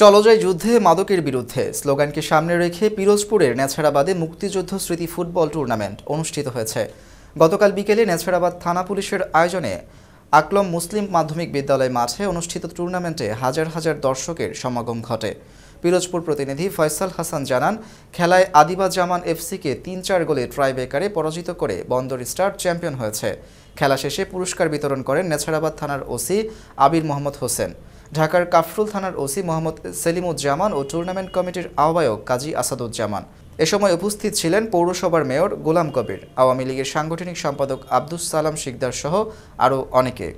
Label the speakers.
Speaker 1: চলো যায় যুদ্ধে মাদকের বিরুদ্ধে স্লোগানকে সামনে রেখে পিরোজপুরের নেছারাবাদে মুক্তিযুদ্ধ স্মৃতি ফুটবল টুর্নামেন্ট অনুষ্ঠিত হয়েছে গতকাল বিকেলে নেছারাবাদ থানা পুলিশের আয়োজনে আকলম মুসলিম মাধ্যমিক বিদ্যালয় মাঠে অনুষ্ঠিত টুর্নামেন্টে হাজার হাজার দর্শকের সমাগম ঘটে পিরোজপুর প্রতিনিধি ফয়সাল হাসান জানান খেলায় আদিবা জামান এফসিকে তিন চার গোলে ট্রাইবেকারে পরাজিত করে বন্দর স্টার চ্যাম্পিয়ন হয়েছে খেলা শেষে পুরস্কার বিতরণ করেন নেছারাবাদ থানার ওসি আবির মোহাম্মদ হোসেন ঢাকার কাফরুল থানার ওসি মোহাম্মদ সেলিমুজ্জামান ও টুর্নামেন্ট কমিটির আহ্বায়ক কাজী আসাদুজ্জামান এ সময় উপস্থিত ছিলেন পৌরসভার মেয়র গোলাম কবির আওয়ামী লীগের সাংগঠনিক সম্পাদক আব্দুস সালাম শিকদার সহ আরও অনেকে